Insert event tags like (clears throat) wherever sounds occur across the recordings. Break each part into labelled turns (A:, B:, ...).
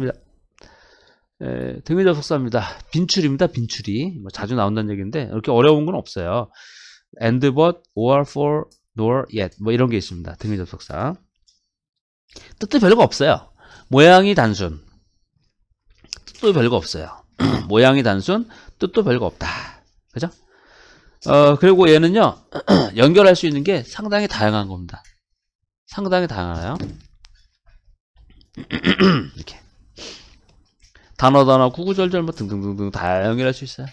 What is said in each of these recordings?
A: 입니다. 네. 에, 등위자 속사입니다. 빈출입니다. 빈출이 뭐 자주 나온다는 얘기인데 이렇게 어려운 건 없어요. and but, or for, nor yet 뭐 이런 게 있습니다. 등위 접속사 뜻도 별거 없어요. 모양이 단순 뜻도 별거 없어요. (clears throat) 모양이 단순 뜻도 별거 없다. 그죠? 어, 그리고 얘는요 (clears throat) 연결할 수 있는 게 상당히 다양한 겁니다. 상당히 다양해요. (clears throat) 이렇게 단어 단어 구구절절 뭐 등등등등 다 연결할 수 있어요.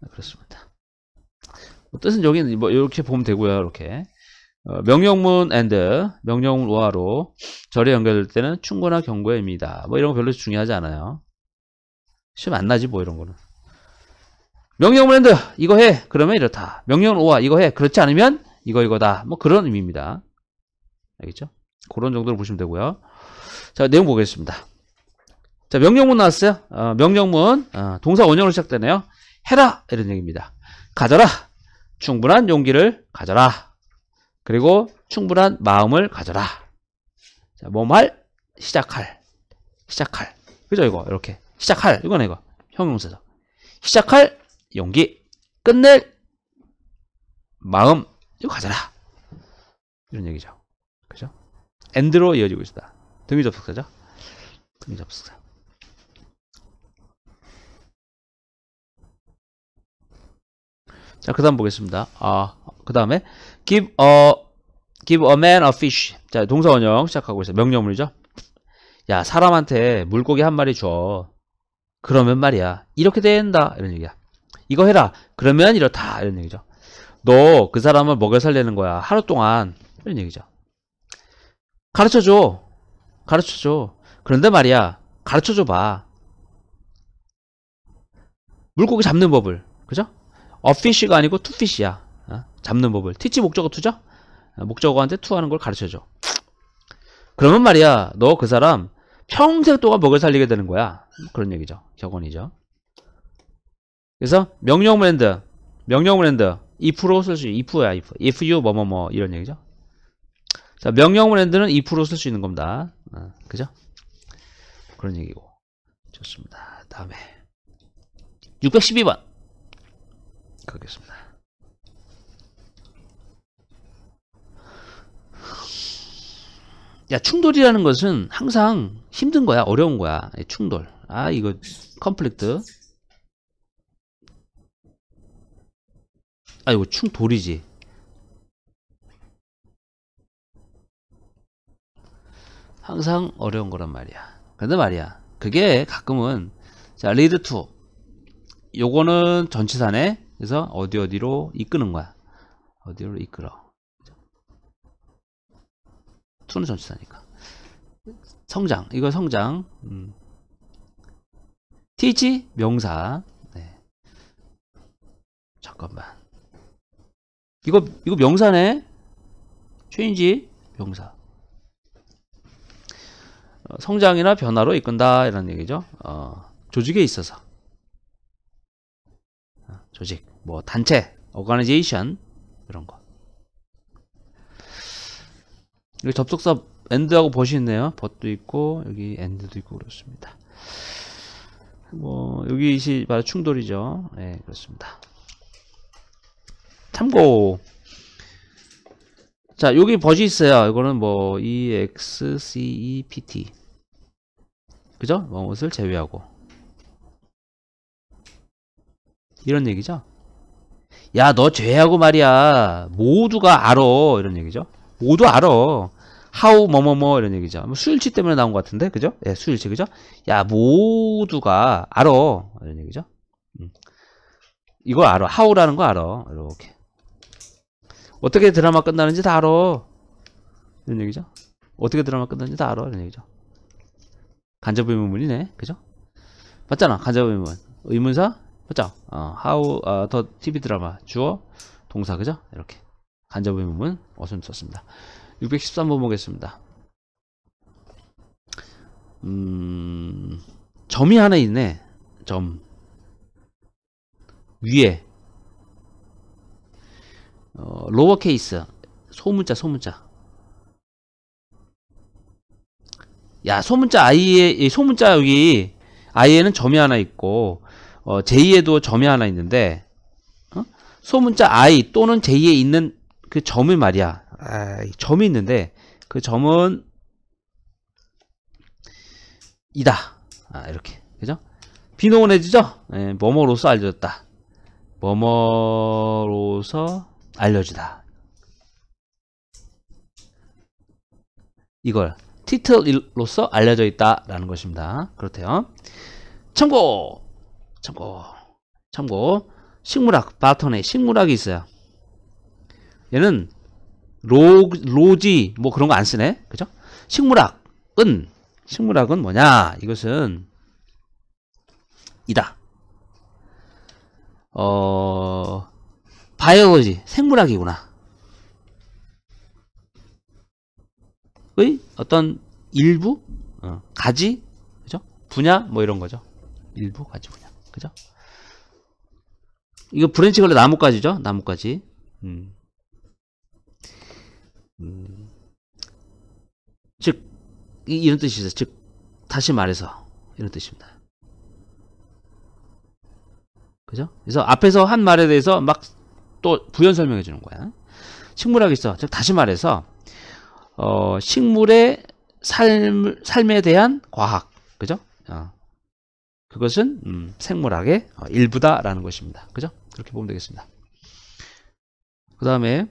A: 네, 그렇습니다. 뭐 뜻은 여기는 뭐 이렇게 보면 되고요. 이렇게 어, 명령문 and 명령문 오하로 절에 연결될 때는 충고나 경고의 의미다. 뭐 이런 거 별로 중요하지 않아요. 시험 안 나지 뭐 이런 거는. 명령문 and 이거 해 그러면 이렇다. 명령문 오하 이거 해 그렇지 않으면 이거 이거다. 뭐 그런 의미입니다. 알겠죠? 그런 정도로 보시면 되고요. 자 내용 보겠습니다. 자 명령문 나왔어요. 어, 명령문 어, 동사 원형으로 시작되네요. 해라 이런 얘기입니다. 가져라 충분한 용기를 가져라 그리고 충분한 마음을 가져라 자, 뭐말 시작할 시작할 그죠 이거 이렇게 시작할 이거네 이거 형용사죠. 시작할 용기 끝낼 마음 이거 가져라 이런 얘기죠. 그죠? 엔드로 이어지고 있다. 습니 등위 접속사죠. 등위 접속사. 자, 그 다음 보겠습니다. 아, 그 다음에 give a give a man a fish. 자, 동사 원형 시작하고 있어요. 명령문이죠. 야, 사람한테 물고기 한 마리 줘. 그러면 말이야. 이렇게 된다. 이런 얘기야. 이거 해라. 그러면 이렇다. 이런 얘기죠. 너 그 사람을 먹여 살리는 거야. 하루 동안. 이런 얘기죠. 가르쳐 줘. 가르쳐 줘. 그런데 말이야. 가르쳐 줘 봐. 물고기 잡는 법을. 그죠? 어피쉬가 아니고 투피쉬야 어, 잡는 법을 티치 목적어 투죠? 어, 목적어한테 투하는 걸 가르쳐줘 그러면 말이야 너 그 사람 평생 동안 먹을 살리게 되는 거야 그런 얘기죠 격언이죠 그래서 명령 브랜드 명령 브랜드 if로 쓸수 if야 if if you 뭐뭐뭐 뭐, 뭐, 이런 얘기죠 자 명령 브랜드는 if로 쓸 수 있는 겁니다 어, 그죠 그런 얘기고 좋습니다 다음에 612번 가겠습니다. 야, 충돌이라는 것은 항상 힘든 거야, 어려운 거야. 충돌. 아, 이거 컴플렉트. 아, 이거 충돌이지. 항상 어려운 거란 말이야. 근데 말이야. 그게 가끔은 자, 리드 투. 요거는 전치산네 그래서 어디 어디로 이끄는 거야. 어디로 이끌어. 투는 전치사니까. 성장. 이거 성장. 음. t h 명사. 네. 잠깐만. 이거 이거 명사네. change 명사. 어, 성장이나 변화로 이끈다 이런 얘기죠. 어, 조직에 있어서. 조직, 뭐 단체, organization 이런 거. 여기 접속사 e 드하고 버시네요. 벗도 있고 여기 e 드도 있고 그렇습니다. 뭐 여기 이 바로 충돌이죠. 예, 네, 그렇습니다. 참고 자 여기 버시 있어요. 이거는 뭐 except 그죠? 뭐옷을 제외하고 이런 얘기죠. 야, 너 죄하고 말이야. 모두가 알어. 이런 얘기죠. 모두 알어. 하우 뭐뭐뭐 뭐 이런 얘기죠. 수일치 뭐 때문에 나온 것 같은데, 그죠? 예, 수일치 그죠? 야 모두가 알어 이런 얘기죠. 음. 이거 알어, 하우라는 거 알어. 이렇게 어떻게 드라마 끝나는지 다 알어 이런 얘기죠. 어떻게 드라마 끝나는지 다 알어 이런 얘기죠. 간접 의문문이네, 그죠? 맞잖아, 간접 의문. 의문사 그죠? 어, how 어, 더 TV 드라마 주어 동사 그죠? 이렇게 간접의 부분 어순 썼습니다. 613번 보겠습니다. 음, 점이 하나 있네. 점 위에 어, 로어 케이스 소문자 소문자 야 소문자 아이에 소문자 여기 아이에는 점이 하나 있고 어, 제2에도 점이 하나 있는데 어? 소문자 i 또는 제2에 있는 그 점을 말이야 아, 점이 있는데 그 점은 이다 아, 이렇게 그죠? 비농원해지죠? 예, 뭐뭐로서 알려졌다 뭐뭐로서 알려주다 이걸 티틀로서 알려져 있다라는 것입니다 그렇대요 참고 참고 참고 식물학 바톤에 식물학이 있어요. 얘는 로, 로지 뭐 그런 거 안 쓰네. 그죠? 식물학은 식물학은 뭐냐? 이것은 이다. 어 바이오로지 생물학이구나. 의 어떤 일부 어, 가지 그죠? 분야 뭐 이런 거죠. 일부 가지 분야. 그죠? 이거 브랜치 걸레 나뭇가지죠? 나뭇가지. 음. 음. 즉, 이, 이런 뜻이죠. 즉, 다시 말해서. 이런 뜻입니다. 그죠? 그래서 앞에서 한 말에 대해서 막 또 부연 설명해 주는 거야. 식물학에 있어. 즉, 다시 말해서, 어, 식물의 삶, 삶에 대한 과학. 그죠? 어. 그것은 음, 생물학의 어, 일부다라는 것입니다. 그죠? 그렇게 보면 되겠습니다. 그 다음에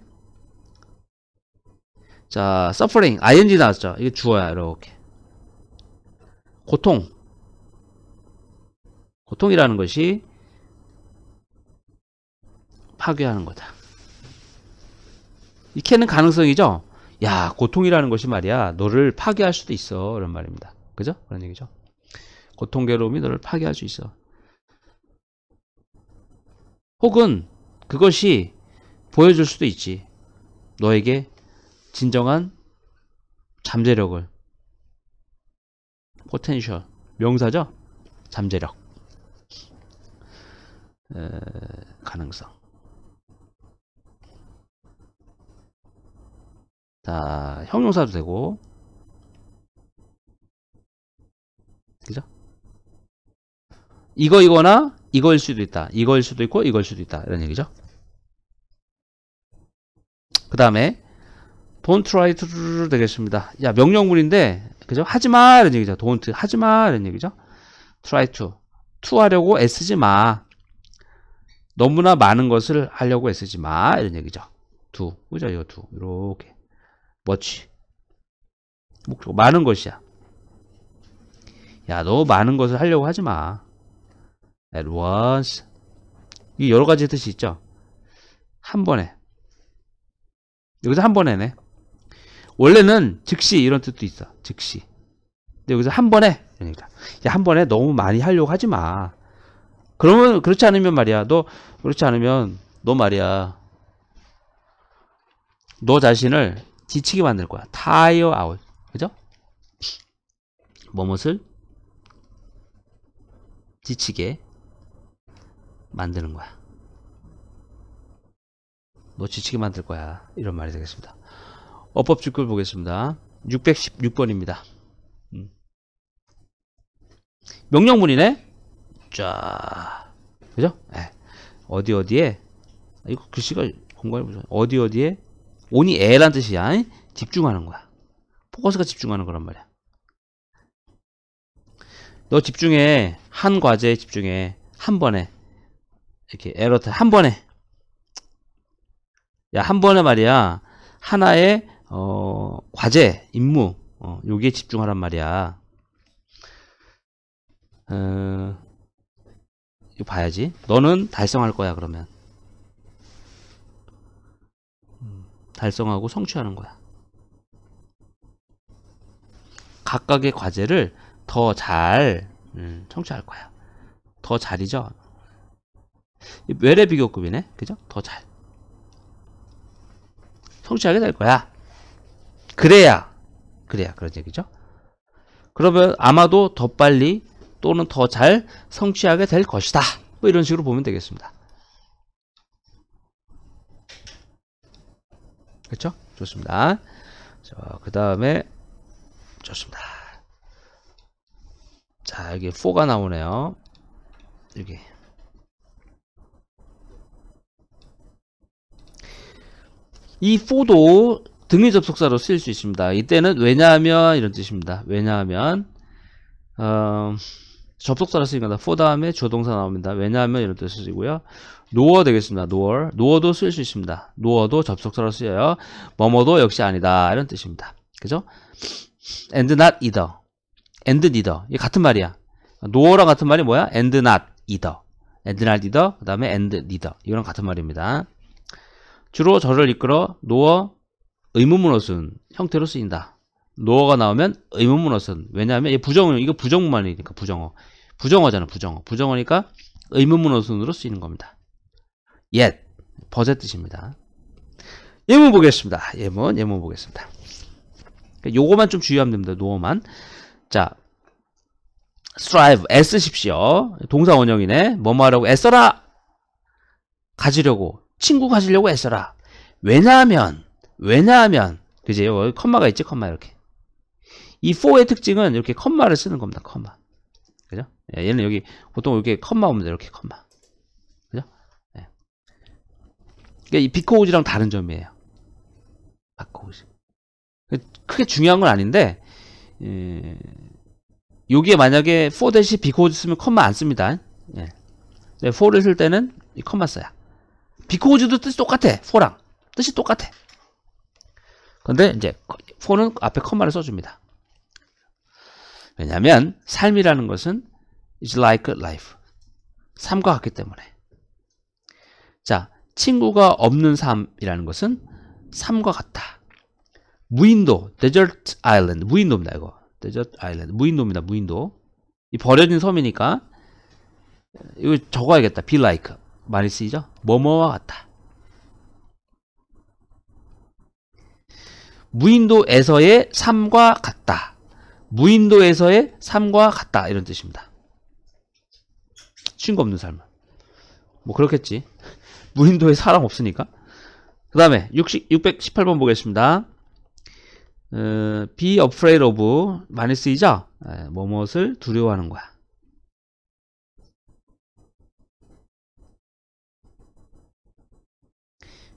A: 자, suffering, ing 나왔죠? 이게 주어야 이렇게 고통 고통이라는 것이 파괴하는 거다. 이 캐는 가능성이죠? 야, 고통이라는 것이 말이야. 너를 파괴할 수도 있어. 이런 말입니다. 그죠? 그런 얘기죠. 고통 괴로움이 너를 파괴할 수 있어. 혹은 그것이 보여줄 수도 있지. 너에게 진정한 잠재력을 포텐셜 명사죠? 잠재력 에, 가능성 자 형용사도 되고 그죠? 이거 이거나 이거일 수도 있다. 이거일 수도 있고 이거일 수도 있다. 이런 얘기죠. 그 다음에 don't try to 되겠습니다. 야 명령문인데 그죠? 하지마 이런 얘기죠. don't 하지마 이런 얘기죠. try to to 하려고 애쓰지 마. 너무나 많은 것을 하려고 애쓰지 마 이런 얘기죠. 두 그죠? 이거 두 이렇게 멋지. 목적 많은 것이야. 야 너 많은 것을 하려고 하지 마. at once 이 여러 가지 뜻이 있죠. 한 번에 여기서 한 번에네. 원래는 즉시 이런 뜻도 있어. 즉시. 근데 여기서 한 번에 그러니까 야, 한 번에 너무 많이 하려고 하지 마. 그러면 그렇지 않으면 말이야. 너 그렇지 않으면 너 말이야. 너 자신을 지치게 만들 거야. tire out. 그죠? 뭐뭇을 지치게 만드는 거야. 너 지치게 만들 거야. 이런 말이 되겠습니다. 어법 직글 보겠습니다. 616번입니다. 음. 명령문이네? 자, 그죠? 네. 어디 어디에? 이거 글씨가 공간해보죠. 어디 어디에? 오니 에란 뜻이야. 이? 집중하는 거야. 포커스가 집중하는 거란 말이야. 너 집중해. 한 과제에 집중해. 한 번에. 이렇게 에러트 한 번에 야 한 번에 말이야 하나의 어, 과제 임무 어, 여기에 집중하란 말이야 어, 이거 봐야지 너는 달성할 거야 그러면 음, 달성하고 성취하는 거야 각각의 과제를 더잘 음, 성취할 거야 더 잘이죠 외래 비교급이네 그죠? 더 잘 성취하게 될 거야 그래야 그래야 그런 얘기죠 그러면 아마도 더 빨리 또는 더 잘 성취하게 될 것이다 뭐 이런 식으로 보면 되겠습니다 그렇죠? 좋습니다 그 다음에 좋습니다 자 여기 4가 나오네요 여기 이 for도 등위 접속사로 쓰일 수 있습니다. 이때는 왜냐하면 이런 뜻입니다. 왜냐하면 어, 접속사로 쓰입니다 for 다음에 조동사 나옵니다. 왜냐하면 이런 뜻이고요. nor 되겠습니다. nor. n 도쓸 수 있습니다. n o 도 접속사로 쓰여요. 뭐뭐도 역시 아니다. 이런 뜻입니다. 그죠? and not either. and neither. 이게 같은 말이야. 노어랑 같은 말이 뭐야? and not either. and not either. 그 다음에 and neither. 이거랑 같은 말입니다. 주로 저를 이끌어 노어 의문문어순 형태로 쓰인다. 노어가 나오면 의문문어순. 왜냐하면 부정어 이거 부정문만이니까 부정어. 부정어잖아 부정어. 부정어니까 의문문어순으로 쓰이는 겁니다. yet 버의 뜻입니다. 예문 보겠습니다. 예문 예문 보겠습니다. 요거만 좀 주의하면 됩니다. 노어만. 자, strive 애쓰십시오. 동사 원형이네. 뭐뭐 하려고 애써라. 가지려고 친구 가지려고 애써라. 왜냐하면, 왜냐하면, 그지? 여기 컴마가 있지, 컴마 이렇게. 이 for의 특징은 이렇게 컴마를 쓰는 겁니다, 컴마. 그죠? 예, 얘는 여기, 보통 이렇게 컴마 옵니다, 이렇게 컴마. 그죠? 예. 그러니까 이 비코우즈랑 다른 점이에요. 바코우즈. 그 크게 중요한 건 아닌데, 예, 여기에 만약에 for 대시 비코우즈 쓰면 컴마 안 씁니다. 예. 네, for를 쓸 때는 이 컴마 써야. 비코즈도 뜻이 똑같아. 4랑 뜻이 똑같아. 근데 이제 4는 앞에 컴마를 써줍니다. 왜냐하면 삶이라는 것은 is like life. 삶과 같기 때문에. 자, 친구가 없는 삶이라는 것은 삶과 같다. 무인도, desert island, 무인도입니다 이거. desert island, 무인도입니다 무인도. 이 버려진 섬이니까 이거 적어야겠다. be like. 많이 쓰이죠? 뭐뭐와 같다. 무인도에서의 삶과 같다. 무인도에서의 삶과 같다. 이런 뜻입니다. 친구 없는 삶은. 뭐 그렇겠지. (laughs) 무인도에 사람 없으니까. 그 다음에 618번 보겠습니다. 어, be afraid of 많이 쓰이죠? 에, 예, 무엇을 두려워하는 거야.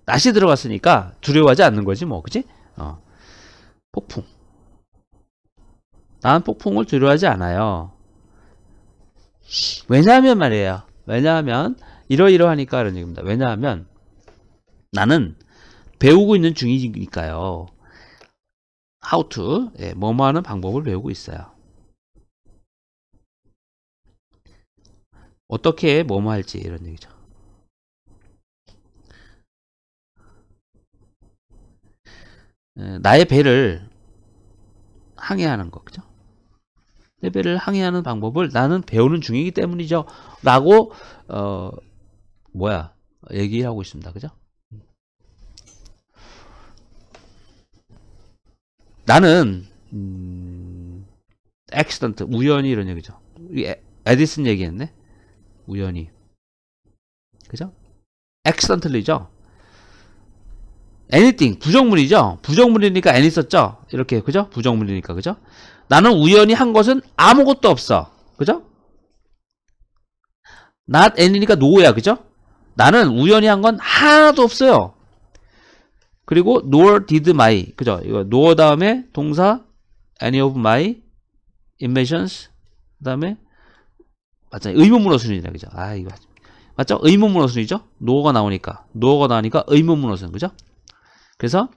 A: 낫이 들어갔으니까 두려워하지 않는 거지 뭐 그치? 어. 폭풍 난 폭풍을 두려워하지 않아요 왜냐하면 말이에요 왜냐하면 이러이러하니까 이런 얘기입니다 왜냐하면 나는 배우고 있는 중이니까요 how to 예, 뭐뭐 하는 방법을 배우고 있어요 어떻게 뭐뭐 할지 이런 얘기죠 예, 나의 배를 항해하는 거죠내 배를 항해하는 방법을 나는 배우는 중이기 때문이죠 라고 어 뭐야 얘기하고 있습니다 그죠? 나는 음, 엑스던트 우연히 이런 얘기죠 에, 에디슨 얘기했네 우연히 그죠? 엑시던틀리죠 anything 부정물이죠부정물이니까 any 썼죠 이렇게 그죠 부정물이니까 그죠 나는 우연히 한 것은 아무것도 없어 그죠 not any니까 no야 그죠 나는 우연히 한 건 하나도 없어요 그리고 nor did my 그죠 이거 nor 다음에 동사 any of my inventions 그 다음에 맞죠 의문문어 순이냐 그죠 아 이거 맞죠 의문문어 순이죠 no가 나오니까 no가 나오니까 의문문어 순 그죠 그래서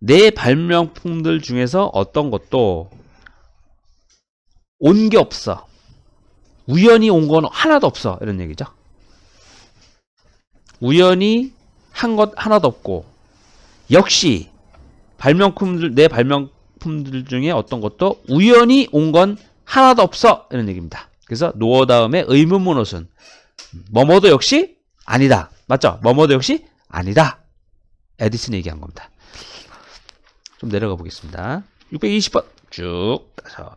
A: 내 발명품들 중에서 어떤 것도 온 게 없어. 우연히 온 건 하나도 없어. 이런 얘기죠. 우연히 한 것 하나도 없고 역시 발명품들 내 발명품들 중에 어떤 것도 우연히 온 건 하나도 없어. 이런 얘기입니다. 그래서 노어 다음에 의문문호순 뭐뭐도 역시 아니다. 맞죠? 뭐뭐도 역시 아니다. 에디슨이 얘기한 겁니다. 좀 내려가 보겠습니다. 620번 쭉 가서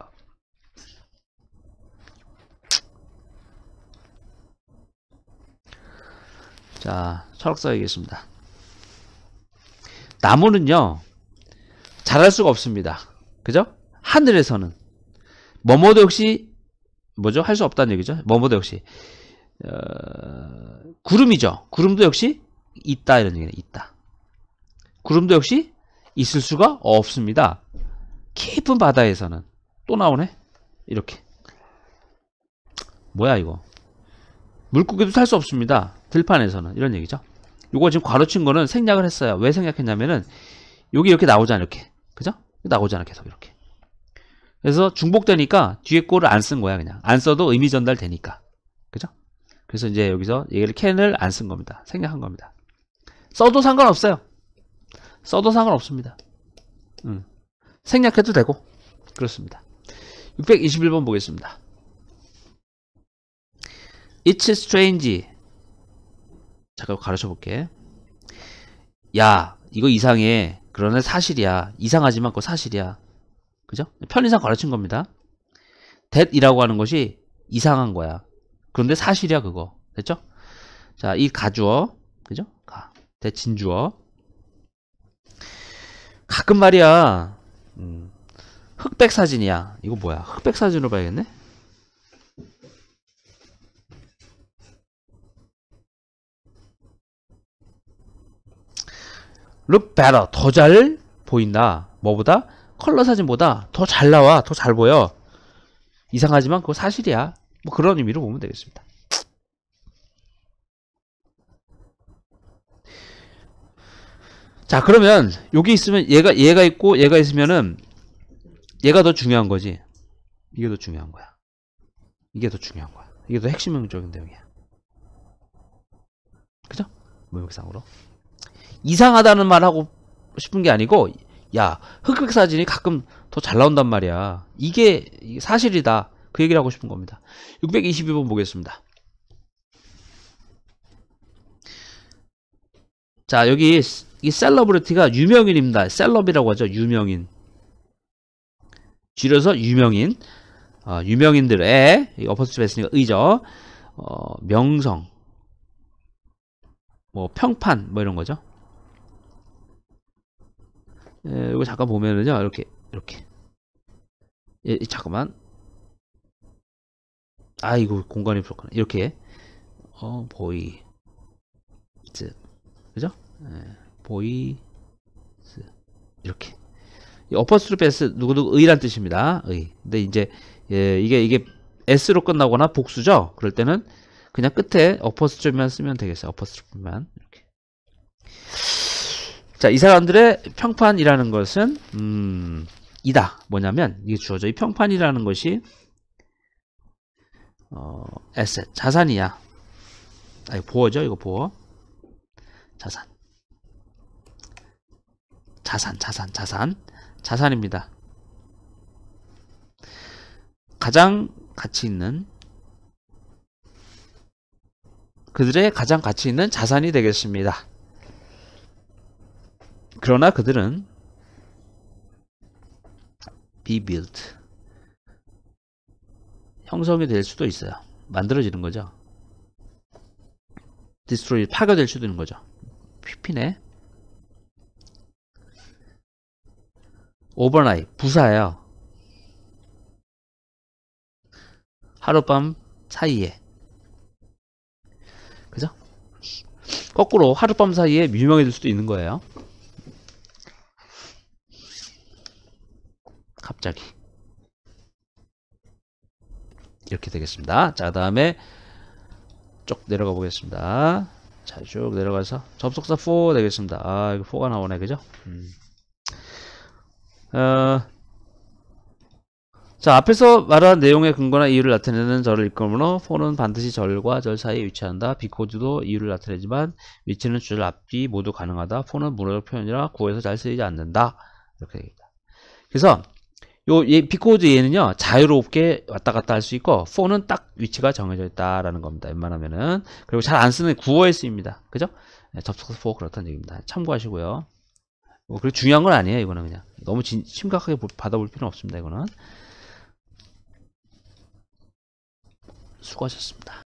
A: 자 철학사 얘기했습니다. 나무는요 자랄 수가 없습니다. 그죠? 하늘에서는 뭐뭐도 역시 뭐죠? 할 수 없다는 얘기죠. 뭐뭐도 역시 어, 구름이죠. 구름도 역시 있다 이런 얘기는 있다. 구름도 역시 있을 수가 없습니다. 깊은 바다에서는 또 나오네. 이렇게. 뭐야 이거. 물고기도 살 수 없습니다. 들판에서는 이런 얘기죠. 이거 지금 괄로친 거는 생략을 했어요. 왜 생략했냐면은 여기 이렇게 나오잖아 이렇게. 그죠? 나오잖아 계속 이렇게. 그래서 중복되니까 뒤에 꼴을 안 쓴 거야 그냥. 안 써도 의미 전달 되니까. 그죠? 그래서 이제 여기서 얘기를 캔을 안 쓴 겁니다. 생략한 겁니다. 써도 상관없어요. 써도 상관없습니다. 음. 생략해도 되고 그렇습니다. 621번 보겠습니다. It's strange. 잠깐 가르쳐 볼게. 야, 이거 이상해. 그러네 사실이야. 이상하지만 그거 사실이야. 그죠? 편의상 가르친 겁니다. that이라고 하는 것이 이상한 거야. 그런데 사실이야 그거. 됐죠? 자, 이 가주어. 그죠? 가. 대진주어. 가끔 말이야 음, 흑백 사진이야 이거 뭐야 흑백 사진으로 봐야겠네 look better 더 잘 보인다 뭐보다 컬러 사진보다 더 잘 나와 더 잘 보여 이상하지만 그거 사실이야 뭐 그런 의미로 보면 되겠습니다 자 그러면 여기 있으면 얘가 얘가 있고 얘가 있으면은 얘가 더 중요한 거지 이게 더 중요한 거야 이게 더 중요한 거야 이게 더 핵심적인 내용이야 그죠? 모욕상으로 이상하다는 말하고 싶은 게 아니고 야 흑백 사진이 가끔 더 잘 나온단 말이야 이게 사실이다 그 얘기를 하고 싶은 겁니다 622번 보겠습니다 자 여기 이 셀러브리티가 유명인입니다. 셀럽이라고 하죠. 유명인. 줄여서 유명인. 어, 유명인들의 어퍼스트랩 했으니까 의죠. 어, 명성. 뭐 평판 뭐 이런 거죠. 예, 이거 잠깐 보면은요. 이렇게 이렇게. 예, 잠깐만. 아이거 공간이 부족하네. 이렇게. 어, 보이. 즉. 그죠? 예. 보이스 이렇게 어퍼스트 로 베스 누구누구 의란 뜻입니다. 의. 근데 이제 예, 이게 이게 s로 끝나거나 복수죠. 그럴 때는 그냥 끝에 어퍼스트만 쓰면 되겠어요. 어퍼스트만 로 이렇게. 자, 이 사람들의 평판이라는 것은 음, 이다. 뭐냐면 이게 주어져. 이 평판이라는 것이 어, 에셋 자산이야. 아, 이거 보어죠 이거 보어 자산. 자산, 자산, 자산. 자산입니다. 가장 가치 있는 그들의 가장 가치 있는 자산이 되겠습니다. 그러나 그들은 비빌트 형성이 될 수도 있어요. 만들어지는 거죠. 디스트로이 파괴될 수도 있는 거죠. 피피네. 오버나이 부사예요. 하룻밤 사이에 그죠? 거꾸로 하룻밤 사이에 유명해질 수도 있는 거예요. 갑자기 이렇게 되겠습니다. 자, 다음에 쭉 내려가 보겠습니다. 자, 쭉 내려가서 접속사 4 되겠습니다. 아, 이거 4가 나오네, 그죠? 음. 어, 자 앞에서 말한 내용의 근거나 이유를 나타내는 절을 일컬므로 포는 반드시 절과 절 사이에 위치한다. 비코드도 이유를 나타내지만 위치는 주절 앞뒤 모두 가능하다. 포는 문어적 표현이라 구에서 잘 쓰이지 않는다. 이렇게 얘기합니다. 그래서 요 예, 비코드 얘는요 자유롭게 왔다 갔다 할 수 있고 포는 딱 위치가 정해져 있다라는 겁니다. 웬만하면은 그리고 잘 안 쓰는 구어에 쓰입니다. 그죠? 네, 접속사 포 그렇다는 얘기입니다. 참고하시고요. 뭐 그리고 중요한 건 아니에요 이거는 그냥 너무 진, 심각하게 받아볼 필요는 없습니다 이거는 수고하셨습니다